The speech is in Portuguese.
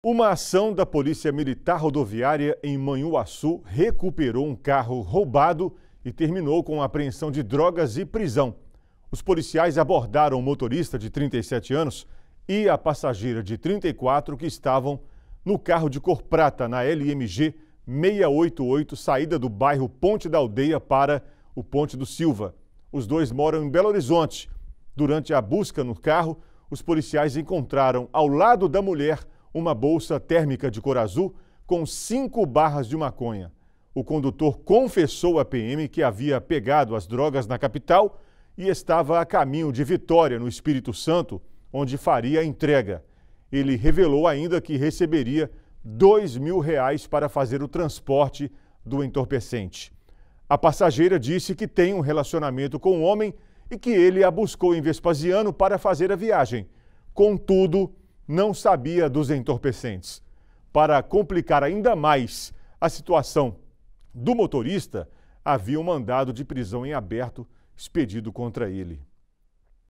Uma ação da Polícia Militar Rodoviária em Manhuaçu recuperou um carro roubado e terminou com a apreensão de drogas e prisão. Os policiais abordaram o motorista de 37 anos e a passageira de 34 que estavam no carro de cor prata na LMG 688, saída do bairro Ponte da Aldeia para o Ponte do Silva. Os dois moram em Belo Horizonte. Durante a busca no carro, os policiais encontraram ao lado da mulher uma bolsa térmica de cor azul com cinco barras de maconha. O condutor confessou à PM que havia pegado as drogas na capital e estava a caminho de Vitória, no Espírito Santo, onde faria a entrega. Ele revelou ainda que receberia dois mil reais para fazer o transporte do entorpecente. A passageira disse que tem um relacionamento com o um homem e que ele a buscou em Vespasiano para fazer a viagem. Contudo, não sabia dos entorpecentes. Para complicar ainda mais a situação do motorista, havia um mandado de prisão em aberto expedido contra ele.